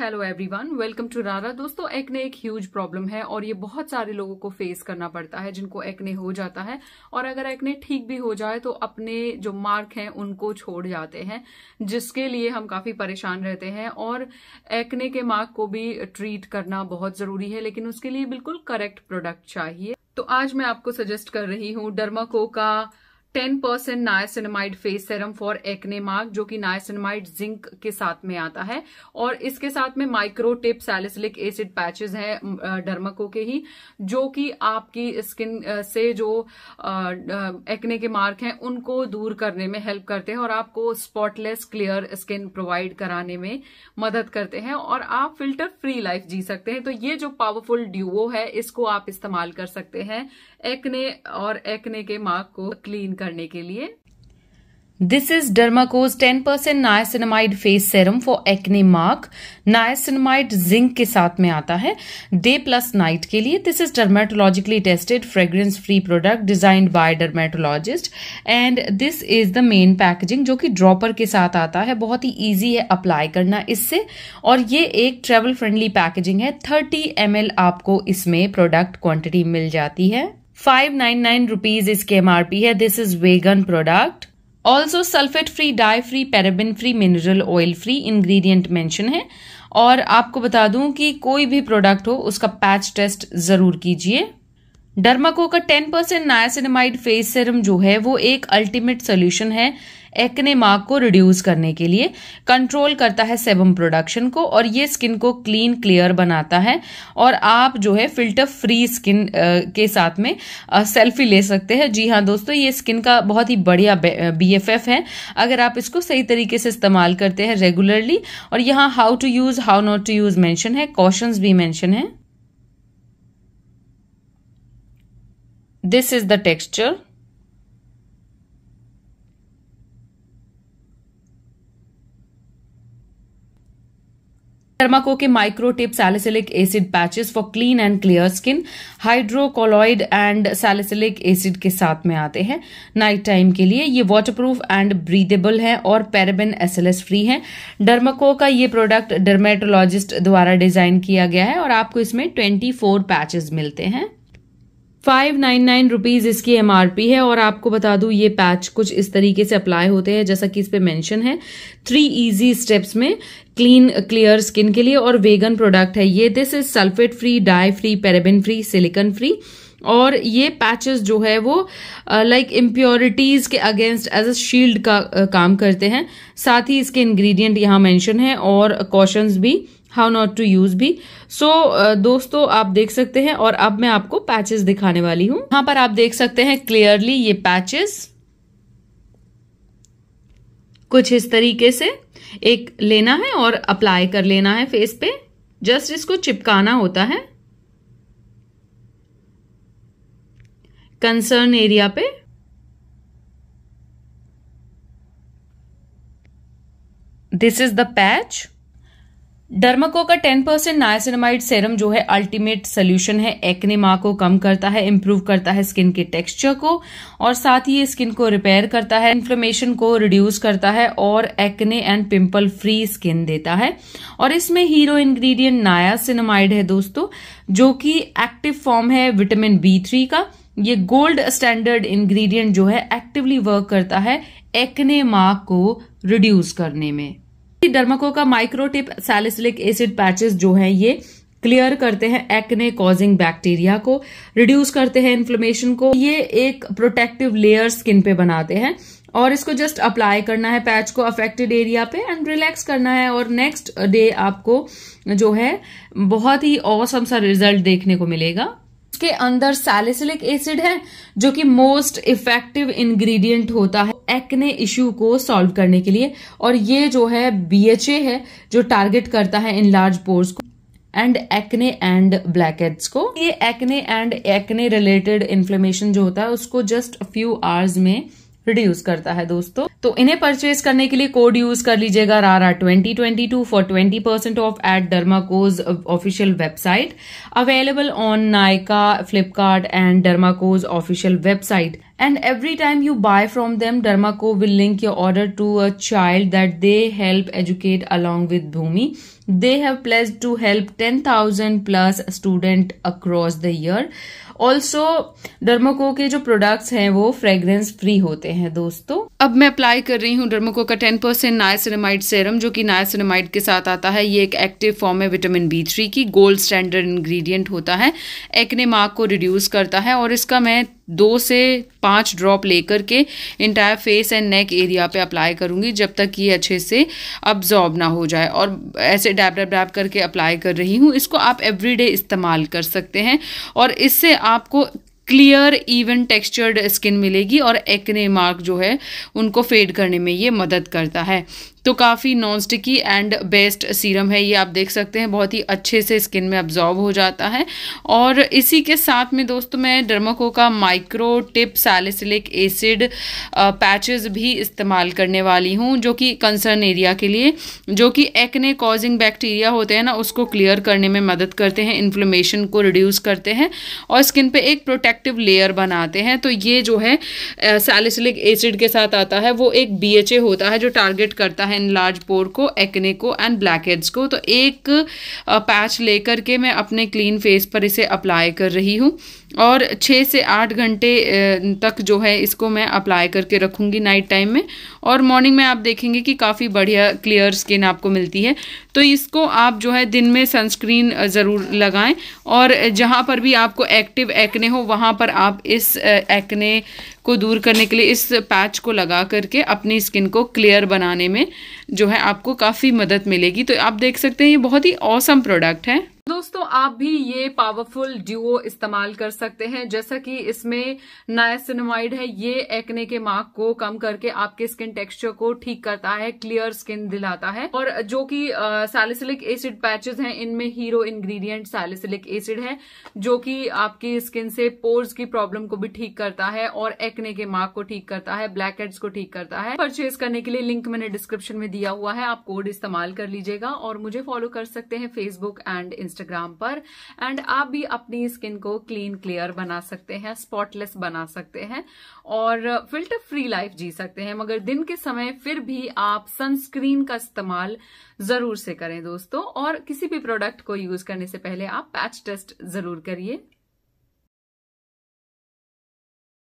Hello everyone welcome to रारा दोस्तों acne एक ह्यूज प्रॉब्लम है और ये बहुत सारे लोगों को फेस करना पड़ता है जिनको एक्ने हो जाता है और अगर एक्ने ठीक भी हो जाए तो अपने जो मार्क हैं उनको छोड़ जाते हैं जिसके लिए हम काफी परेशान रहते हैं और एक्ने के मार्क को भी ट्रीट करना बहुत जरूरी है लेकिन उसके लिए बिल्कुल करेक्ट प्रोडक्ट चाहिए तो आज मैं आपको सजेस्ट कर रही हूँ डर्माको का ten percent niacinamide face serum for acne mark जो कि नायसिनमाइड जिंक के साथ में आता है और इसके साथ में micro tip salicylic acid patches हैं डर्मको के ही जो कि आपकी स्किन से जो एक्ने के मार्क हैं उनको दूर करने में हेल्प करते हैं और आपको स्पॉटलेस क्लियर स्किन प्रोवाइड कराने में मदद करते हैं और आप फिल्टर फ्री लाइफ जी सकते हैं तो ये जो पावरफुल ड्यूवो है इसको आप इस्तेमाल कर सकते हैं एक्ने और एक्ने के मार्क को क्लीन करने के लिए is Dermaco's ten percent niacinamide face serum for acne mark niacinamide zinc के साथ में आता है डे प्लस नाइट के लिए this is dermatologically tested fragrance free product designed by dermatologist and this is the main packaging जो कि dropper के साथ आता है बहुत ही ईजी है अप्लाई करना इससे और ये एक ट्रेवल फ्रेंडली पैकेजिंग है थर्टी एम एल आपको इसमें प्रोडक्ट क्वांटिटी मिल जाती है फाइव नाइन नाइन रुपीज इसकी एमआरपी है this is vegan product also sulphate free dye free paraben free mineral oil free ingredient mention है और आपको बता दूं कि कोई भी प्रोडक्ट हो उसका पैच टेस्ट जरूर कीजिए डर्माको का ten percent niacinamide face serum जो है वो एक अल्टीमेट सोल्यूशन है एक्ने मार्क को रिड्यूस करने के लिए कंट्रोल करता है सेबम प्रोडक्शन को और ये स्किन को क्लीन क्लियर बनाता है और आप जो है फिल्टर फ्री स्किन के साथ में सेल्फी ले सकते हैं जी हाँ दोस्तों ये स्किन का बहुत ही बढ़िया बी एफ एफ है अगर आप इसको सही तरीके से इस्तेमाल करते हैं रेगुलरली और यहाँ how to use how not to use mention है कॉशंस भी मैंशन है This is the texture. Dermaco micro tip salicylic acid patches for clean and clear skin hydrocolloid and salicylic acid के साथ में आते हैं नाइट टाइम के लिए ये वाटरप्रूफ एंड ब्रीदेबल है और पेराबेन एसएलएस फ्री है डर्माको का ये प्रोडक्ट डर्मेटोलॉजिस्ट द्वारा डिजाइन किया गया है और आपको इसमें 24 पैचेस मिलते हैं फाइव नाइन नाइन रुपीज़ इसकी एम है और आपको बता दूं ये पैच कुछ इस तरीके से अप्लाई होते हैं जैसा कि इस पर मैंशन है थ्री ईजी स्टेप्स में क्लीन क्लियर स्किन के लिए और वेगन प्रोडक्ट है ये this is sulphate free dye free paraben free silicone free और ये पैचेस जो है वो लाइक uh, इम्प्योरिटीज के अगेंस्ट एज अ शील्ड का uh, काम करते हैं साथ ही इसके इंग्रेडिएंट यहाँ मेंशन है और कॉशंस भी हाउ नॉट टू यूज भी सो so, uh, दोस्तों आप देख सकते हैं और अब मैं आपको पैचेस दिखाने वाली हूं यहां पर आप देख सकते हैं क्लियरली ये पैचेस कुछ इस तरीके से एक लेना है और अप्लाई कर लेना है फेस पे जस्ट इसको चिपकाना होता है कंसर्न एरिया पे this is the patch Dermaco का टेन परसेंट नायासिनमाइड सेरम जो है अल्टीमेट सोल्यूशन है एक्ने माँ को कम करता है इम्प्रूव करता है स्किन के टेक्सचर को और साथ ही ये स्किन को रिपेयर करता है इन्फ्लेमेशन को रिड्यूस करता है और acne and pimple free skin देता है और इसमें हीरो इंग्रेडिएंट नायासिनमाइड है दोस्तों जो कि एक्टिव फॉर्म है विटामिन बी थ्री का ये गोल्ड स्टैंडर्ड इंग्रेडिएंट जो है एक्टिवली वर्क करता है एक्ने माँ को रिड्यूस करने में डर्माको का माइक्रोटिप सैलिसिलिक एसिड पैचेस जो है ये क्लियर करते हैं एक्ने कॉजिंग बैक्टीरिया को रिड्यूस करते हैं इन्फ्लेमेशन को ये एक प्रोटेक्टिव लेयर स्किन पे बनाते हैं और इसको जस्ट अप्लाई करना है पैच को अफेक्टेड एरिया पे एंड रिलैक्स करना है और नेक्स्ट डे आपको जो है बहुत ही औसम सा रिजल्ट देखने को मिलेगा इसके अंदर सैलिसिलिक एसिड है जो कि मोस्ट इफेक्टिव इंग्रेडिएंट होता है एक्ने इश्यू को सॉल्व करने के लिए और ये जो है बीएचए है जो टारगेट करता है इन लार्ज पोर्स को एंड एक्ने एंड ब्लैकहेड्स को ये acne and acne related inflammation जो होता है उसको जस्ट फ्यू आवर्स में रिड्यूस करता है दोस्तों तो इन्हें परचेज करने के लिए कोड यूज कर लीजिएगा रारा twenty twenty two for twenty percent off at Dermaco's official website available on Nykaa Flipkart and Dermaco's official website and every time you buy from them dermaco will link your order to a child that they help educate along with bhumi they have pledged to help 10000 plus student across the year also Dermaco के जो products हैं वो fragrance free होते हैं दोस्तों अब मैं apply कर रही हूँ डर्मोको का 10% परसेंट नायसिनमाइड सेरम जो कि नायसिनमाइड के साथ आता है ये एक एक्टिव फॉर्म है विटामिन बी थ्री की गोल्ड स्टैंडर्ड इंग्रेडिएंट होता है एक्ने मार्क को रिड्यूस करता है और इसका मैं दो से पाँच ड्रॉप लेकर के entire face and neck area पे अप्लाई करूँगी जब तक ये अच्छे से अब्जॉर्ब ना हो जाए और ऐसे डैप डैप डैप करके अप्लाई कर रही हूँ इसको आप एवरीडे इस्तेमाल कर सकते हैं और इससे आपको क्लियर इवन टेक्सचर्ड स्किन मिलेगी और एक्ने मार्क जो है उनको फेड करने में ये मदद करता है तो काफ़ी non sticky and best serum है ये आप देख सकते हैं बहुत ही अच्छे से स्किन में अब्जॉर्ब हो जाता है और इसी के साथ में दोस्तों मैं डर्माको का micro tip salicylic acid patches भी इस्तेमाल करने वाली हूँ जो कि कंसर्न एरिया के लिए जो कि एक्ने कॉजिंग बैक्टीरिया होते हैं ना उसको क्लियर करने में मदद करते हैं इन्फ्लेमेशन को रिड्यूस करते हैं और स्किन पर एक प्रोटेक्टिव लेयर बनाते हैं तो ये जो है सैलिसिलिक एसिड के साथ आता है वो एक बी होता है जो टारगेट करता है है इन लार्ज पोर को एक्ने को एंड ब्लैक हेड्स को तो एक पैच लेकर के मैं अपने क्लीन फेस पर इसे अप्लाई कर रही हूँ और छः से आठ घंटे तक जो है इसको मैं अप्लाई करके रखूँगी नाइट टाइम में और मॉर्निंग में आप देखेंगे कि काफ़ी बढ़िया क्लियर स्किन आपको मिलती है तो इसको आप जो है दिन में सनस्क्रीन ज़रूर लगाएं और जहाँ पर भी आपको एक्टिव एक्ने हो वहाँ पर आप इस एक्ने को दूर करने के लिए इस पैच को लगा करके अपनी स्किन को क्लियर बनाने में जो है आपको काफ़ी मदद मिलेगी तो आप देख सकते हैं ये बहुत ही औसम प्रोडक्ट है दोस्तों आप भी ये पावरफुल ड्यूओ इस्तेमाल कर सकते हैं जैसा कि इसमें नायसिनमाइड है ये एक्ने के मार्क को कम करके आपके स्किन टेक्सचर को ठीक करता है क्लियर स्किन दिलाता है और जो कि सैलिसिलिक एसिड पैचेस हैं इनमें हीरो इंग्रेडिएंट सैलिसिलिक एसिड है जो कि आपकी स्किन से पोर्स की प्रॉब्लम को भी ठीक करता है और एक्ने के मार्क को ठीक करता है ब्लैक हेड्स को ठीक करता है परचेज करने के लिए लिंक मैंने डिस्क्रिप्शन में दिया हुआ है आप कोड इस्तेमाल कर लीजिएगा और मुझे फॉलो कर सकते हैं फेसबुक एंड इंस्टाग्राम इंस्टाग्राम पर एंड आप भी अपनी स्किन को क्लीन क्लियर बना सकते हैं स्पॉटलेस बना सकते हैं और फिल्टर फ्री लाइफ जी सकते हैं मगर दिन के समय फिर भी आप सनस्क्रीन का इस्तेमाल जरूर से करें दोस्तों और किसी भी प्रोडक्ट को यूज करने से पहले आप पैच टेस्ट जरूर करिए